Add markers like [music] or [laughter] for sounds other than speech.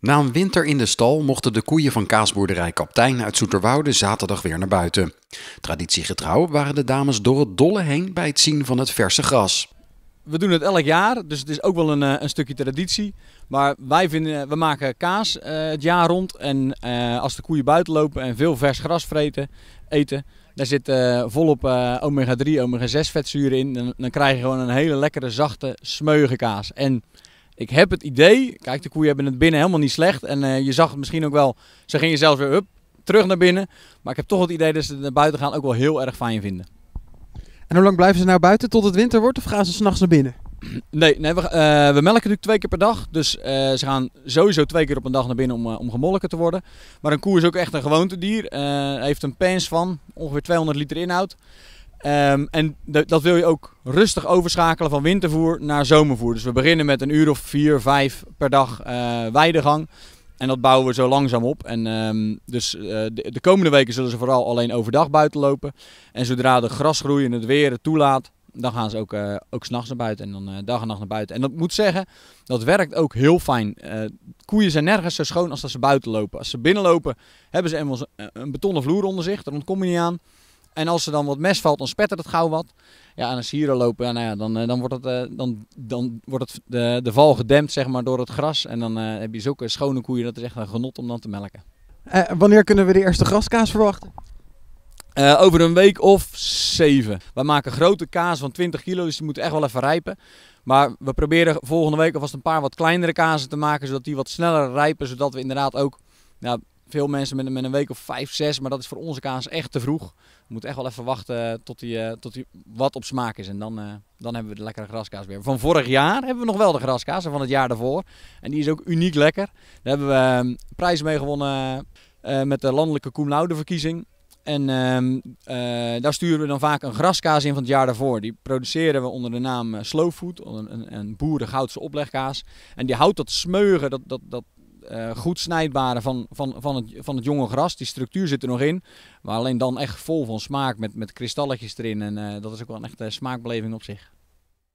Na een winter in de stal mochten de koeien van kaasboerderij Kaptein uit Zoeterwoude zaterdag weer naar buiten. Traditiegetrouw waren de dames door het dolle heen bij het zien van het verse gras. We doen het elk jaar, dus het is ook wel een, eh, een stukje traditie. Maar wij vinden, eh, we maken kaas eh, het jaar rond. En als de koeien buiten lopen en veel vers gras vreten, eten, daar zit volop omega-3, omega-6 vetzuren in. Dan, dan krijg je gewoon een hele lekkere, zachte, smeuige kaas. En ik heb het idee, kijk, de koeien hebben het binnen helemaal niet slecht. En eh, je zag het misschien ook wel, ze gingen zelfs weer up, terug naar binnen. Maar ik heb toch het idee dat ze het naar buiten gaan ook wel heel erg fijn vinden. En hoe lang blijven ze nou buiten? Tot het winter wordt of gaan ze s'nachts naar binnen? [clears throat] Nee, nee we, eh, we, melken natuurlijk twee keer per dag. Dus eh, ze gaan sowieso twee keer op een dag naar binnen om, om gemolken te worden. Maar een koe is ook echt een gewoontedier. dier. heeft een pens van ongeveer 200 liter inhoud. Ehm, en dat wil je ook rustig overschakelen van wintervoer naar zomervoer. Dus we beginnen met een uur of vier, vijf per dag eh, weidegang. En dat bouwen we zo langzaam op. En, ehm, dus eh, de, komende weken zullen ze vooral alleen overdag buiten lopen. En zodra de grasgroei en het weer het toelaat, dan gaan ze ook, uh, ook s'nachts naar buiten. En dan dag en nacht naar buiten. En dat moet zeggen, dat werkt ook heel fijn. koeien zijn nergens zo schoon als als ze buiten lopen. Als ze binnenlopen, hebben ze een betonnen vloer onder zich. Daar ontkom je niet aan. En als er dan wat mes valt, dan spettert het gauw wat. Ja, en als hier lopen. nou ja, eh, eh, dan, dan wordt, het, dan, dan wordt het, de, de val gedempt zeg maar, door het gras. En dan eh, heb je zulke schone koeien. Dat is echt een genot om dan te melken. Uh, wanneer kunnen we de eerste graskaas verwachten? over een week of zeven. We maken grote kaas van 20 kilo, dus die moeten echt wel even rijpen. Maar we proberen volgende week alvast een paar wat kleinere kazen te maken, zodat die wat sneller rijpen. Zodat we inderdaad ook nou, veel mensen met, met een week of vijf, zes. Maar dat is voor onze kaas echt te vroeg. We moeten echt wel even wachten tot die, eh, tot die wat op smaak is. En dan, eh, dan hebben we de lekkere graskaas weer. Van vorig jaar hebben we nog wel de graskaas. van het jaar daarvoor. En die is ook uniek lekker. Daar hebben we ehm, prijs mee gewonnen eh, met de landelijke Koen verkiezing. En ehm, daar sturen we dan vaak een graskaas in van het jaar daarvoor. Die produceren we onder de naam Slowfood, een, een, boerengoudse oplegkaas. En die houdt dat smeugen, dat, dat, dat eh, goed snijdbare van, van, van, het, van het jonge gras. Die structuur zit er nog in. Maar alleen dan echt vol van smaak met, met kristalletjes erin. En eh, dat is ook wel een echte smaakbeleving op zich.